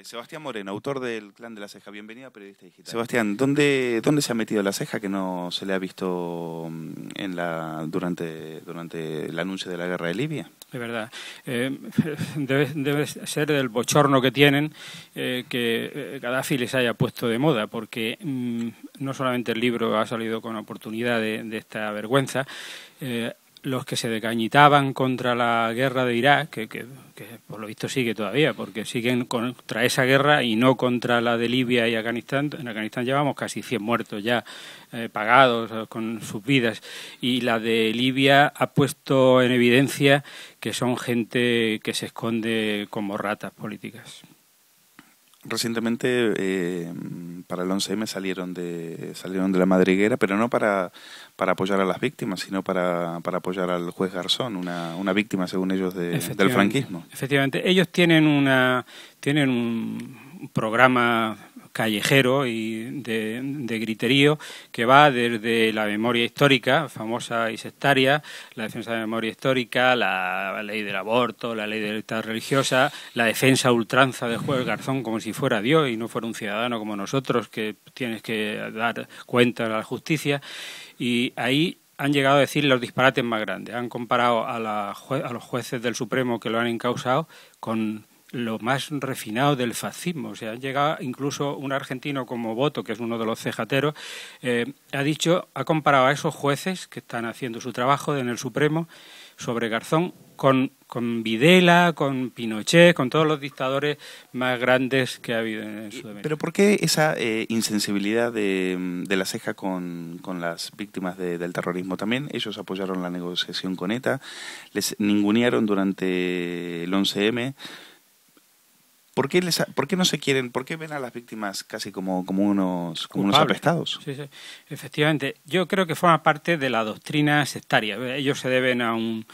Eh, Sebastián Moreno, autor del Clan de la Ceja. Bienvenido a Periodista Digital. Sebastián, ¿dónde, ¿dónde se ha metido la ceja que no se le ha visto mm, en la, durante, durante el anuncio de la guerra de Libia? De verdad. Eh, debe, ser del bochorno que tienen eh, que Gaddafi les haya puesto de moda, porque mm, no solamente el libro ha salido con oportunidad de, esta vergüenza, los que se decañitaban contra la guerra de Irak, que, que, por lo visto sigue todavía, porque siguen contra esa guerra y no contra la de Libia y Afganistán. En Afganistán llevamos casi 100 muertos ya eh, pagados eh, con sus vidas. Y la de Libia ha puesto en evidencia que son gente que se esconde como ratas políticas. Recientemente eh, para el 11M salieron de, salieron de la madriguera, pero no para, para apoyar a las víctimas, sino para, para apoyar al juez Garzón, una, una víctima, según ellos, del franquismo. Efectivamente, ellos tienen, una, tienen un programa callejero y de, griterío que va desde la memoria histórica, famosa y sectaria, la defensa de la memoria histórica, la ley del aborto, la ley de libertad religiosa, la defensa ultranza del juez Garzón como si fuera Dios y no fuera un ciudadano como nosotros que tienes que dar cuenta a la justicia. Y ahí han llegado a decir los disparates más grandes. Han comparado a los jueces del Supremo que lo han encausado con lo más refinado del fascismo. O sea, ha llegado incluso un argentino como voto, que es uno de los cejateros, eh, ha dicho, ha comparado a esos jueces que están haciendo su trabajo en el Supremo sobre Garzón con, con Videla, con Pinochet, con todos los dictadores más grandes que ha habido en Sudamérica. ¿Pero por qué esa eh, insensibilidad de, la ceja con, las víctimas del terrorismo? También ellos apoyaron la negociación con ETA, les ningunearon durante el 11M. ¿Por qué, no se quieren, por qué ven a las víctimas casi como, unos, como unos apestados? Sí, sí, efectivamente. Yo creo que forma parte de la doctrina sectaria. Ellos se deben a un,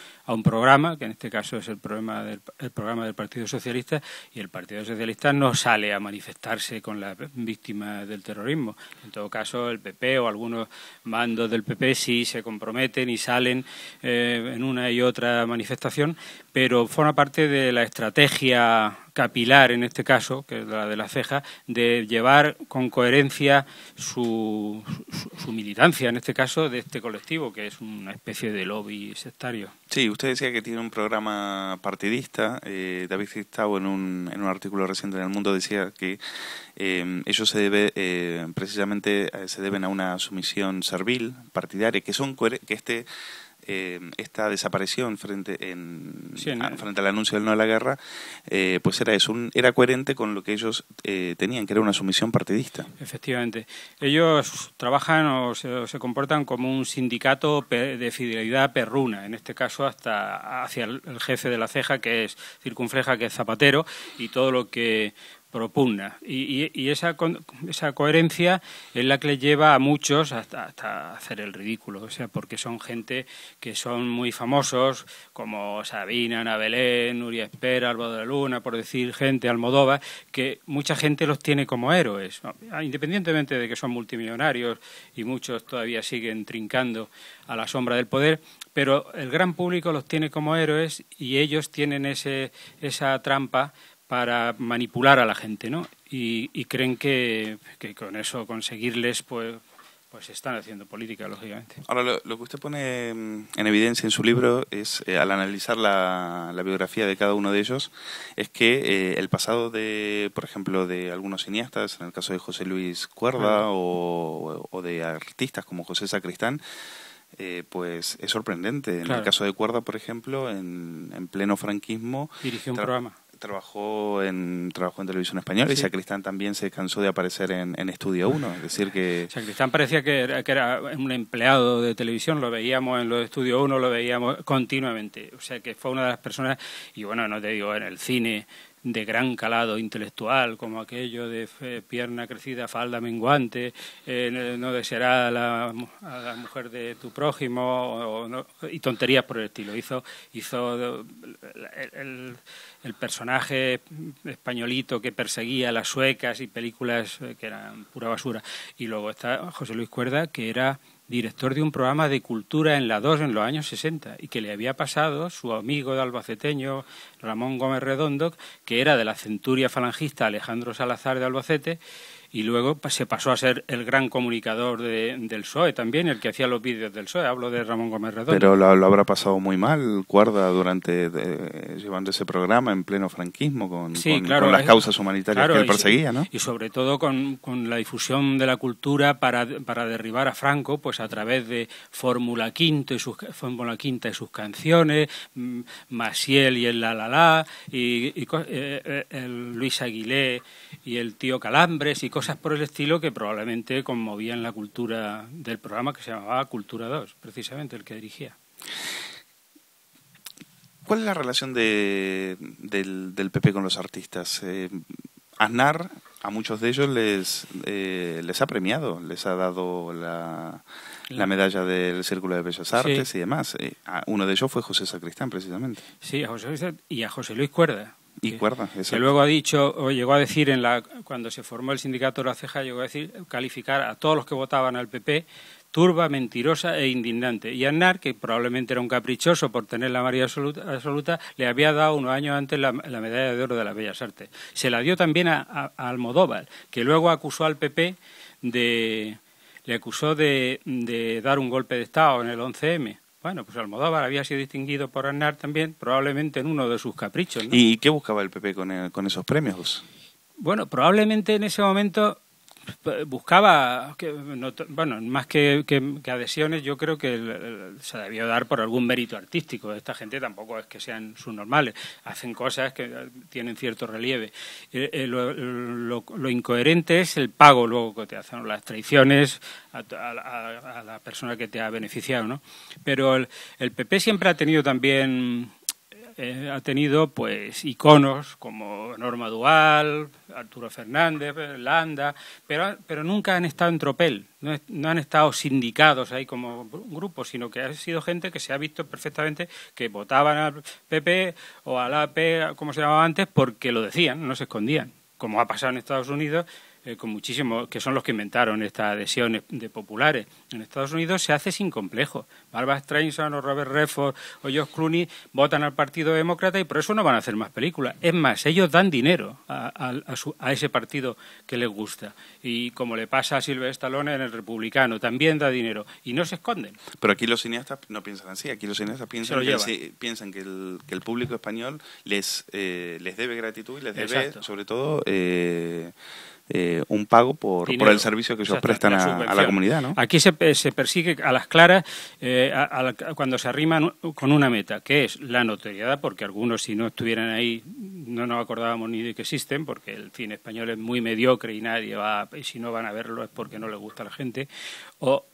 programa, que en este caso es el programa, del, el del Partido Socialista, y el Partido Socialista no sale a manifestarse con las víctimas del terrorismo. En todo caso, el PP o algunos mandos del PP sí se comprometen y salen eh, en una y otra manifestación, pero forma parte de la estrategia capilar, en este caso, que es la de la ceja, de llevar con coherencia su, su, militancia, en este caso, de este colectivo, que es una especie de lobby sectario. Sí, usted decía que tiene un programa partidista. Eh, David Cristau en un, artículo reciente en El Mundo, decía que eh, ellos se debe, eh, precisamente eh, se deben a una sumisión servil, partidaria, que, son que este eh, esta desaparición frente, al anuncio del no de la guerra, eh, pues era eso, era coherente con lo que ellos eh, tenían, que era una sumisión partidista. Efectivamente. Ellos trabajan o se, comportan como un sindicato de fidelidad perruna, en este caso hasta hacia el, el jefe de la ceja, que es circunfleja, que es Zapatero, y todo lo que propugna. Y, esa, coherencia es la que le lleva a muchos hasta, hacer el ridículo, o sea, porque son gente que son muy famosos, como Sabina, Ana Belén, Nuria Espera, Alba de la Luna, por decir gente, Almodóvar, que mucha gente los tiene como héroes, ah, independientemente de que son multimillonarios y muchos todavía siguen trincando a la sombra del poder, pero el gran público los tiene como héroes y ellos tienen ese, esa trampa para manipular a la gente, ¿no? Y, creen que, con eso conseguirles, pues, pues están haciendo política, lógicamente. Ahora, lo, que usted pone mm, en evidencia en su libro es, eh, al analizar la, biografía de cada uno de ellos, es que eh, el pasado de, por ejemplo, de algunos cineastas, en el caso de José Luis Cuerda, o, de artistas como José Sacristán, eh, pues es sorprendente. En el caso de Cuerda, por ejemplo, en pleno franquismo... Dirigió un programa trabajó en trabajó en televisión española y Sacristán también se cansó de aparecer en, Estudio 1. Es decir, que. Sacristán parecía que era, que era, un empleado de televisión, lo veíamos en los Estudio 1, lo veíamos continuamente. O sea, que fue una de las personas, y bueno, no te digo, en el cine, de gran calado intelectual, como aquello de eh, pierna crecida, falda menguante, eh, no deseará a la, mujer de tu prójimo, y tonterías por el estilo. Hizo, el, el, personaje españolito que perseguía a las suecas y películas eh, que eran pura basura. Y luego está José Luis Cuerda, que era director de un programa de cultura en la 2 en los años 60 y que le había pasado su amigo de albaceteño Ramón Gómez Redondo, que era de la centuria falangista Alejandro Salazar de Albacete y luego pues, se pasó a ser el gran comunicador de, del PSOE también, el que hacía los vídeos del PSOE. Hablo de Ramón Gómez Redondo. Pero lo, habrá pasado muy mal, Cuerda, durante llevando ese programa en pleno franquismo con, las eh, causas humanitarias que él perseguía, ¿no? Y sobre todo con, la difusión de la cultura para, para, derribar a Franco, pues a través de Fórmula Quinto y sus Fórmula Quinta y sus canciones, mm, Maciel y el La La La, y, eh, eh, Luis Aguilé y el tío Calambres cosas por el estilo que probablemente conmovían la cultura del programa que se llamaba Cultura 2, precisamente el que dirigía. ¿Cuál es la relación del, PP con los artistas? Eh, Aznar a muchos de ellos eh, les, ha premiado, les ha dado la, medalla del Círculo de Bellas Artes y demás. Eh, uno de ellos fue José Sacristán, precisamente. Sí, a José y a José Luis Cuerda y que luego ha dicho, o llegó a decir en la, cuando se formó el sindicato de la ceja, llegó a decir, calificar a todos los que votaban al PP turba, mentirosa e indignante. Y Aznar, que probablemente era un caprichoso por tener la mayoría absoluta, le había dado unos años antes la, medalla de oro de las Bellas Artes. Se la dio también a, Almodóvar, que luego acusó al PP de le acusó de, de dar un golpe de Estado en el 11M bueno, pues Almodóvar había sido distinguido por Aznar también, probablemente en uno de sus caprichos. ¿Y qué buscaba el PP con, eh, con esos premios? Bueno, probablemente en ese momento buscaba, bueno, más que, adhesiones, yo creo que se debió dar por algún mérito artístico. Esta gente tampoco es que sean sus normales hacen cosas que eh, tienen cierto relieve. Eh, eh, lo, incoherente es el pago luego que te hacen, las traiciones a, la persona que te ha beneficiado, ¿no? Pero el PP siempre ha tenido también eh, ha tenido pues iconos como Norma Dual, Arturo Fernández, Landa, pero, nunca han estado en tropel, no, han estado sindicados ahí como grupo, sino que ha sido gente que se ha visto perfectamente que votaban al PP o al AP, como se llamaba antes, porque lo decían, no se escondían, como ha pasado en Estados Unidos, eh, con muchísimo, que son los que inventaron estas adhesión de populares. En Estados Unidos se hace sin complejo. Barbara Streisand o Robert Redford o George Clooney votan al Partido Demócrata y por eso no van a hacer más películas. Es más, ellos dan dinero a, ese partido que les gusta. Y como le pasa a Silvia Stallone en El Republicano, también da dinero. Y no se esconden. Pero aquí los cineastas no piensan así. Aquí los cineastas piensan, que, el, público español les, eh, les debe gratitud y les debe, sobre todo, eh, eh, un pago por, el servicio que ellos prestan a, la comunidad. Aquí eh, se, persigue a las claras eh, cuando se arriman con una meta, que es la notoriedad, porque algunos si no estuvieran ahí no nos acordábamos ni de que existen, porque el cine español es muy mediocre y nadie va, y si no van a verlo es porque no les gusta a la gente, o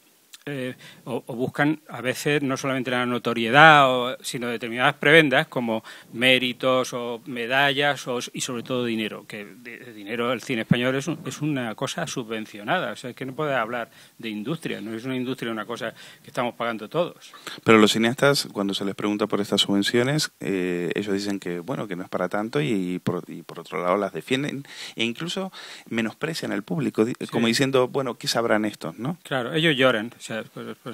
eh, o, buscan a veces no solamente la notoriedad, sino determinadas prebendas como méritos o medallas o, y sobre todo dinero, que de, dinero el cine español es, una cosa subvencionada, o sea, es que no puede hablar de industria, no es una industria una cosa que estamos pagando todos. Pero los cineastas, cuando se les pregunta por estas subvenciones, eh, ellos dicen que, bueno, que no es para tanto y, por, otro lado las defienden e incluso menosprecian al público, como diciendo, bueno, ¿qué sabrán estos, no? Claro, ellos lloran,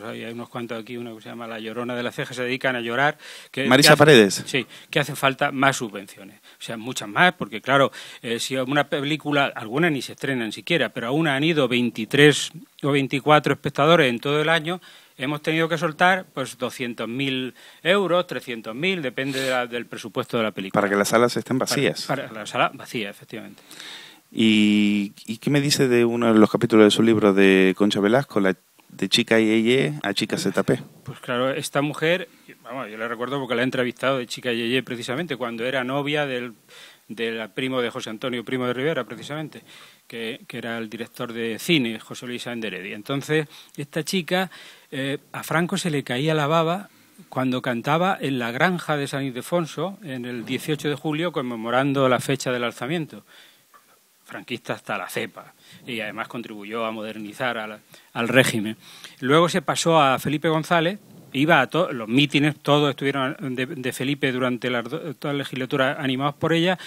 hay unos cuantos aquí, uno que se llama La Llorona de las Cejas, se dedican a llorar. Marisa Paredes. Sí, que hace falta más subvenciones. O sea, muchas más, porque claro, eh, si una película, alguna ni se estrena ni siquiera, pero aún han ido 23 o 24 espectadores en todo el año, hemos tenido que soltar pues 200.000 euros, 300.000, depende del presupuesto de la película. Para que las salas estén vacías. Para, que las salas vacías, efectivamente. ¿Y, ¿Y, qué me dice de uno de los capítulos de su libro de Concha Velasco, la de Chica Yeye a Chica ZP. Pues claro, esta mujer, vamos, yo la recuerdo porque la he entrevistado de Chica Yeye precisamente, cuando era novia del, del primo de José Antonio Primo de Rivera, precisamente, que, que era el director de cine, José Luis Anderedi. Entonces, esta chica, eh, a Franco se le caía la baba cuando cantaba en la granja de San Ildefonso, en el 18 de julio, conmemorando la fecha del alzamiento franquista hasta la cepa y además contribuyó a modernizar al, régimen. Luego se pasó a Felipe González, iba a todos los mítines, todos estuvieron de, Felipe durante la, toda la legislatura animados por ella,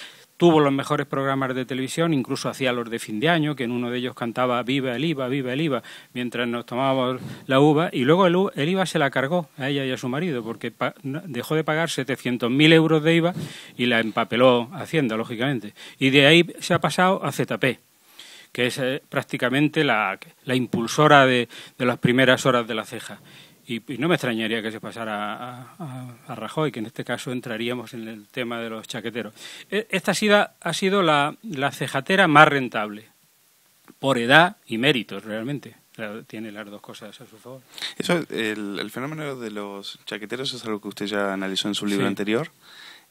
tuvo los mejores programas de televisión, incluso hacía los de fin de año, que en uno de ellos cantaba Viva el IVA, viva el IVA, mientras nos tomábamos la uva, y luego el, IVA se la cargó a ella y a su marido, porque dejó de pagar 700.000 euros de IVA y la empapeló Hacienda, lógicamente. Y de ahí se ha pasado a ZP que es eh, prácticamente la, impulsora de las primeras horas de la ceja y, no me extrañaría que se pasara a, Rajoy, que en este caso entraríamos en el tema de los chaqueteros. E, esta ha sido, ha sido la, cejatera más rentable, por edad y méritos realmente tiene las dos cosas a su favor. Eso, el, fenómeno de los chaqueteros es algo que usted ya analizó en su libro anterior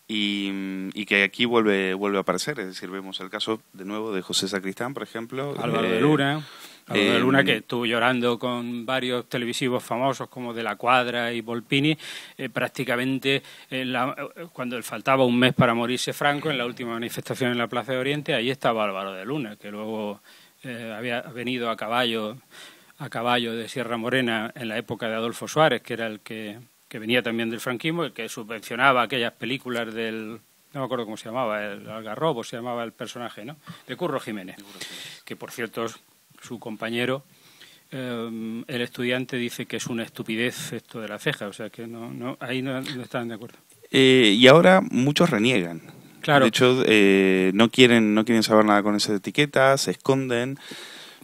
y, que aquí vuelve, vuelve a aparecer. Es decir, vemos el caso de nuevo de José Sacristán, por ejemplo. Álvaro eh, de Luna. Álvaro de Luna, que estuvo llorando con varios televisivos famosos como De la Cuadra y Volpini, eh, prácticamente en eh, la, eh, cuando faltaba un mes para morirse Franco, en la última manifestación en la Plaza de Oriente, ahí estaba Álvaro de Luna, que luego había venido a caballo, a caballo de Sierra Morena en la época de Adolfo Suárez, que era el que, que venía también del franquismo, el que subvencionaba aquellas películas del no me acuerdo cómo se llamaba, el Algarrobo se llamaba el personaje, ¿no? De Curro Jiménez, que por cierto su compañero, eh, el estudiante dice que es una estupidez esto de la ceja, o sea que no, no ahí no, están de acuerdo. Eh, y ahora muchos reniegan. Claro. De hecho, eh, no, quieren, no quieren saber nada con esa etiqueta, se esconden.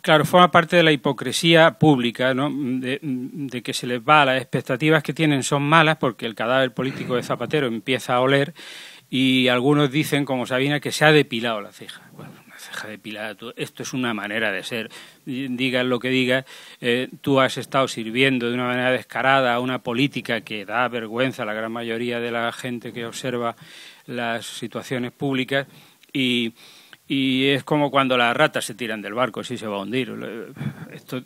Claro, forma parte de la hipocresía pública, ¿no? de, que se les va, las expectativas que tienen son malas porque el cadáver político de Zapatero empieza a oler y algunos dicen, como Sabina, que se ha depilado la ceja ceja de Pilato, esto es una manera de ser, digas lo que digas, eh, tú has estado sirviendo de una manera descarada a una política que da vergüenza a la gran mayoría de la gente que observa las situaciones públicas y, es como cuando las ratas se tiran del barco, si se va a hundir.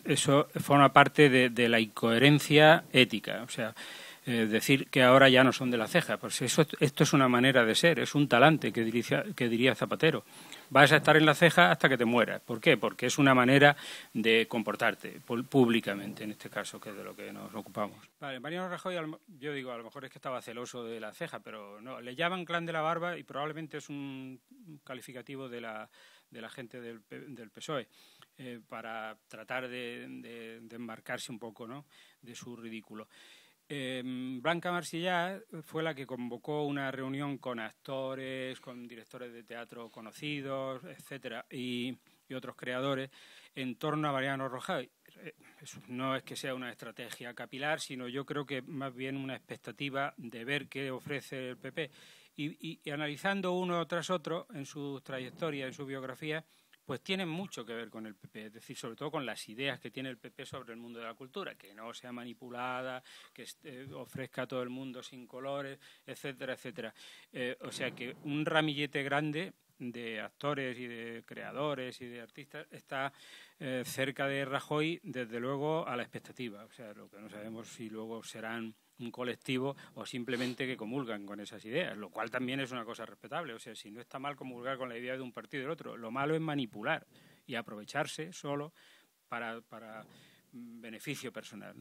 eso forma parte de, de la incoherencia ética, o sea, eh, decir que ahora ya no son de la ceja. Pues eso, esto es una manera de ser, es un talante que diría, que diría Zapatero. Vas a estar en la ceja hasta que te mueras. ¿Por qué? Porque es una manera de comportarte públicamente, en este caso, que es de lo que nos ocupamos. Vale, Mariano Rajoy, yo digo, a lo mejor es que estaba celoso de la ceja, pero no, le llaman clan de la barba y probablemente es un calificativo de la, de la gente del, del PSOE. Eh, para tratar de, de, enmarcarse un poco ¿no? de su ridículo. Em, Blanca Marsillá fue la que convocó una reunión con actores, con directores de teatro conocidos, etcétera, y, otros creadores en torno a Mariano Rojá. Eh, no es que sea una estrategia capilar, sino yo creo que más bien una expectativa de ver qué ofrece el PP. y analizando uno tras otro en su trayectoria, en su biografía, pues tiene mucho que ver con el PP, es decir, sobre todo con las ideas que tiene el PP sobre el mundo de la cultura, que no sea manipulada, que eh, ofrezca a todo el mundo sin colores, etcétera, etcétera. Eh, o sea que un ramillete grande de actores y de creadores y de artistas está eh, cerca de Rajoy, desde luego, a la expectativa. O sea, lo que no sabemos si luego serán un colectivo o simplemente que comulgan con esas ideas, lo cual también es una cosa respetable. O sea, si no está mal comulgar con la idea de un partido y del otro, lo malo es manipular y aprovecharse solo para, para mm, beneficio personal.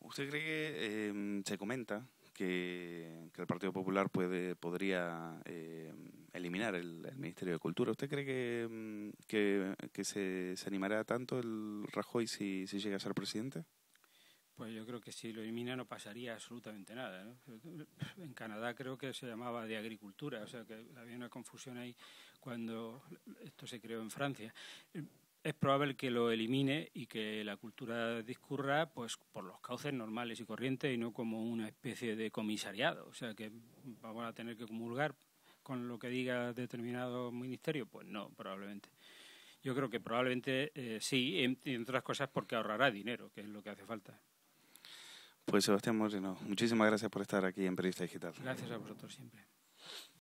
¿Usted cree que em, se comenta que, el Partido Popular puede, podría em, eliminar el, Ministerio de Cultura? ¿Usted cree em, que, que, se, se, animará tanto el Rajoy si llega a ser presidente? Pues yo creo que si lo elimina no pasaría absolutamente nada. En Canadá creo que se llamaba de agricultura, o sea que había una confusión ahí cuando esto se creó en Francia. Es probable que lo elimine y que la cultura discurra pues por los cauces normales y corrientes y no como una especie de comisariado. O sea que vamos a tener que comulgar con lo que diga determinado ministerio, pues no, probablemente. Yo creo que probablemente eh, sí, sí, entre otras cosas porque ahorrará dinero, que es lo que hace falta. Pues Sebastián Moreno, muchísimas gracias por estar aquí en Periodista Digital. Gracias a vosotros siempre.